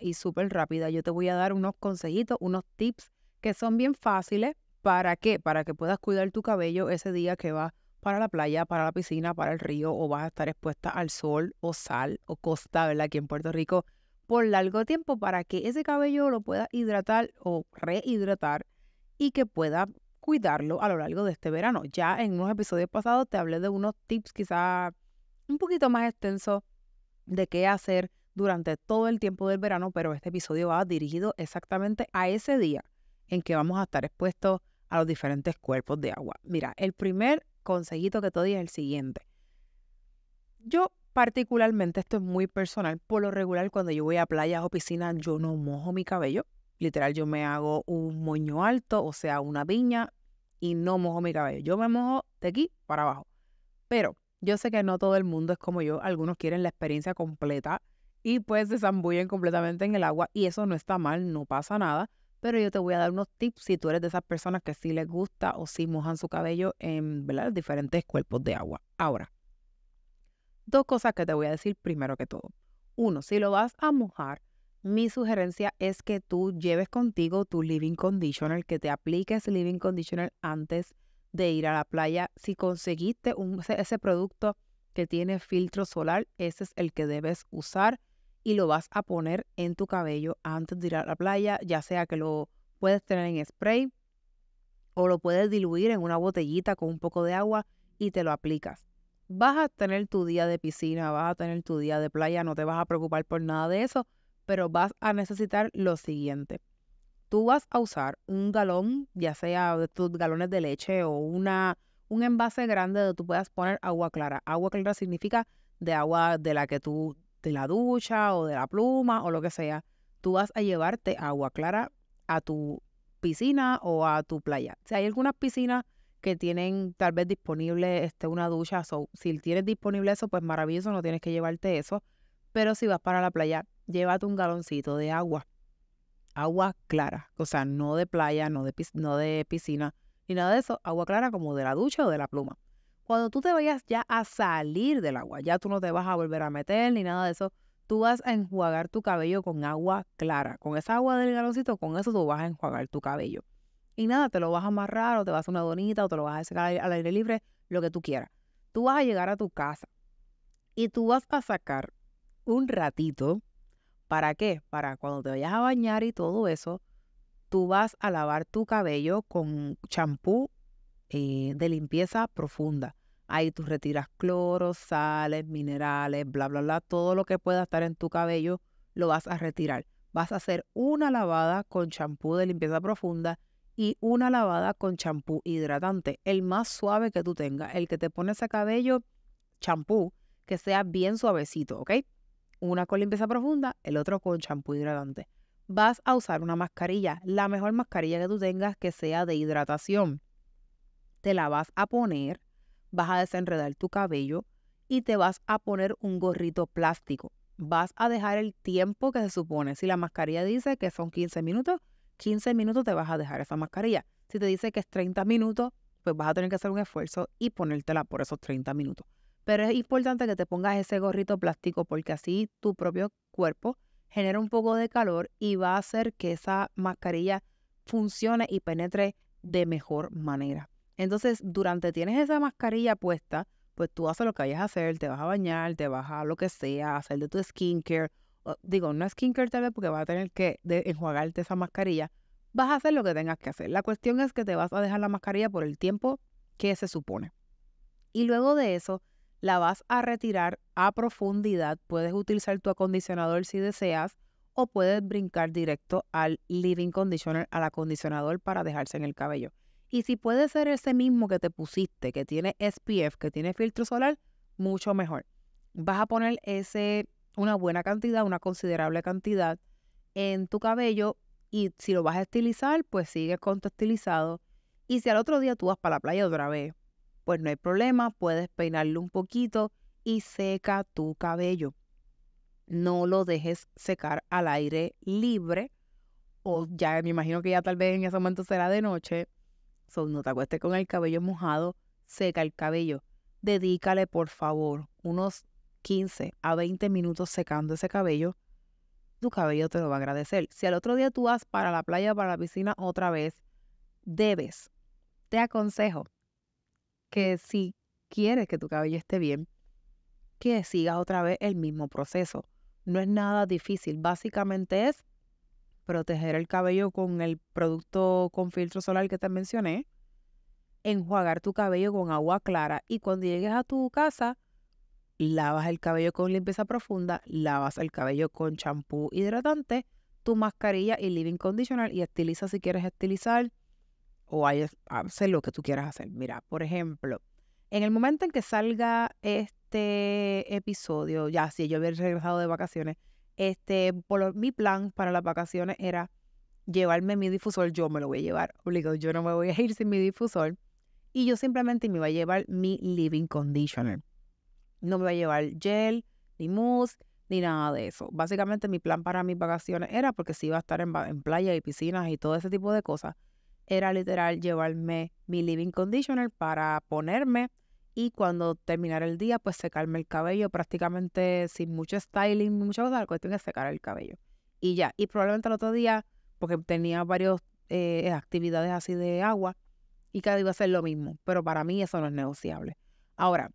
y súper rápida. Yo te voy a dar unos consejitos, unos tips que son bien fáciles. ¿Para qué? Para que puedas cuidar tu cabello ese día que vas para la playa, para la piscina, para el río o vas a estar expuesta al sol o sal o costa, ¿verdad? Aquí en Puerto Rico por largo tiempo para que ese cabello lo pueda hidratar o rehidratar y que pueda cuidarlo a lo largo de este verano. Ya en unos episodios pasados te hablé de unos tips quizá un poquito más extensos de qué hacer durante todo el tiempo del verano, pero este episodio va dirigido exactamente a ese día en que vamos a estar expuestos a los diferentes cuerpos de agua. Mira, el primer consejito que te doy es el siguiente. Yo particularmente, esto es muy personal, por lo regular cuando yo voy a playas o piscinas, yo no mojo mi cabello. Literal, yo me hago un moño alto, o sea, una piña, y no mojo mi cabello. Yo me mojo de aquí para abajo. Pero yo sé que no todo el mundo es como yo. Algunos quieren la experiencia completa y pues se zambullen completamente en el agua y eso no está mal, no pasa nada, pero yo te voy a dar unos tips si tú eres de esas personas que sí les gusta o sí mojan su cabello en diferentes cuerpos de agua. Ahora, dos cosas que te voy a decir primero que todo. Uno, si lo vas a mojar, mi sugerencia es que tú lleves contigo tu living conditioner, que te apliques living conditioner antes de ir a la playa. Si conseguiste ese producto que tiene filtro solar, ese es el que debes usar y lo vas a poner en tu cabello antes de ir a la playa, ya sea que lo puedes tener en spray o lo puedes diluir en una botellita con un poco de agua y te lo aplicas. Vas a tener tu día de piscina, vas a tener tu día de playa, no te vas a preocupar por nada de eso, pero vas a necesitar lo siguiente. Tú vas a usar un galón, ya sea de tus galones de leche o una, un envase grande donde tú puedas poner agua clara. Agua clara significa de agua de la que tú de la ducha o de la pluma o lo que sea, tú vas a llevarte agua clara a tu piscina o a tu playa. Si hay algunas piscinas que tienen tal vez disponible este, una ducha, si tienes disponible eso, pues maravilloso, no tienes que llevarte eso. Pero si vas para la playa, llévate un galoncito de agua. Agua clara, o sea, no de playa, no de, no de piscina, ni nada de eso. Agua clara como de la ducha o de la pluma. Cuando tú te vayas ya a salir del agua, ya tú no te vas a volver a meter ni nada de eso, tú vas a enjuagar tu cabello con agua clara. Con esa agua del galoncito, con eso tú vas a enjuagar tu cabello. Y nada, te lo vas a amarrar o te vas a una donita o te lo vas a sacar al aire libre, lo que tú quieras. Tú vas a llegar a tu casa y tú vas a sacar un ratito. ¿Para qué? Para cuando te vayas a bañar y todo eso, tú vas a lavar tu cabello con champú eh, de limpieza profunda. Ahí tú retiras cloro, sales, minerales, bla, bla, bla, todo lo que pueda estar en tu cabello lo vas a retirar. Vas a hacer una lavada con champú de limpieza profunda y una lavada con champú hidratante, el más suave que tú tengas, el que te pones a cabello, champú, que sea bien suavecito, ¿ok? Una con limpieza profunda, el otro con champú hidratante. Vas a usar una mascarilla, la mejor mascarilla que tú tengas que sea de hidratación te la vas a poner, vas a desenredar tu cabello y te vas a poner un gorrito plástico. Vas a dejar el tiempo que se supone. Si la mascarilla dice que son 15 minutos, 15 minutos te vas a dejar esa mascarilla. Si te dice que es 30 minutos, pues vas a tener que hacer un esfuerzo y ponértela por esos 30 minutos. Pero es importante que te pongas ese gorrito plástico porque así tu propio cuerpo genera un poco de calor y va a hacer que esa mascarilla funcione y penetre de mejor manera. Entonces, durante tienes esa mascarilla puesta, pues tú haces lo que vayas a hacer, te vas a bañar, te vas a lo que sea, hacer de tu skincare. Digo, no skincare tal vez porque vas a tener que enjuagarte esa mascarilla. Vas a hacer lo que tengas que hacer. La cuestión es que te vas a dejar la mascarilla por el tiempo que se supone. Y luego de eso, la vas a retirar a profundidad. Puedes utilizar tu acondicionador si deseas o puedes brincar directo al living in conditioner, al acondicionador para dejarse en el cabello. Y si puede ser ese mismo que te pusiste, que tiene SPF, que tiene filtro solar, mucho mejor. Vas a poner ese, una buena cantidad, una considerable cantidad en tu cabello y si lo vas a estilizar, pues sigues con tu estilizado. Y si al otro día tú vas para la playa otra vez, pues no hay problema, puedes peinarlo un poquito y seca tu cabello. No lo dejes secar al aire libre o ya me imagino que ya tal vez en ese momento será de noche no te acuestes con el cabello mojado, seca el cabello. Dedícale, por favor, unos 15 a 20 minutos secando ese cabello. Tu cabello te lo va a agradecer. Si al otro día tú vas para la playa, para la piscina otra vez, debes, te aconsejo que si quieres que tu cabello esté bien, que sigas otra vez el mismo proceso. No es nada difícil, básicamente es proteger el cabello con el producto con filtro solar que te mencioné, enjuagar tu cabello con agua clara y cuando llegues a tu casa, lavas el cabello con limpieza profunda, lavas el cabello con champú hidratante, tu mascarilla y living conditioner y estiliza si quieres estilizar o hacer lo que tú quieras hacer. Mira, por ejemplo, en el momento en que salga este episodio, ya si yo hubiera regresado de vacaciones, este, por mi plan para las vacaciones era llevarme mi difusor, yo me lo voy a llevar, obligado, yo no me voy a ir sin mi difusor. Y yo simplemente me iba a llevar mi living conditioner. No me iba a llevar gel, ni mousse, ni nada de eso. Básicamente mi plan para mis vacaciones era, porque si iba a estar en, en playa y piscinas y todo ese tipo de cosas, era literal llevarme mi living conditioner para ponerme y cuando terminara el día, pues secarme el cabello prácticamente sin mucho styling, mucha cosa, la cuestión es secar el cabello. Y ya, y probablemente el otro día, porque tenía varias eh, actividades así de agua, y cada día iba a ser lo mismo, pero para mí eso no es negociable. Ahora,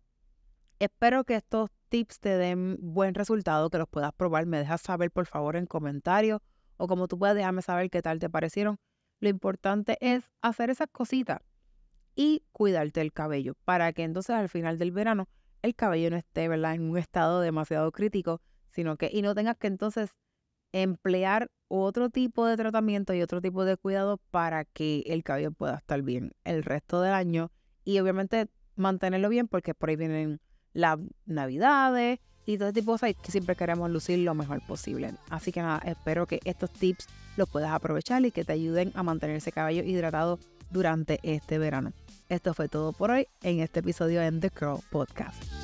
espero que estos tips te den buen resultado, que los puedas probar. Me dejas saber, por favor, en comentarios o como tú puedas, déjame saber qué tal te parecieron. Lo importante es hacer esas cositas y cuidarte el cabello para que entonces al final del verano el cabello no esté ¿verdad? en un estado demasiado crítico, sino que y no tengas que entonces emplear otro tipo de tratamiento y otro tipo de cuidado para que el cabello pueda estar bien el resto del año y obviamente mantenerlo bien porque por ahí vienen las navidades y todo tipo de cosas que siempre queremos lucir lo mejor posible. Así que nada, espero que estos tips los puedas aprovechar y que te ayuden a mantener ese cabello hidratado durante este verano. Esto fue todo por hoy en este episodio en The Crow Podcast.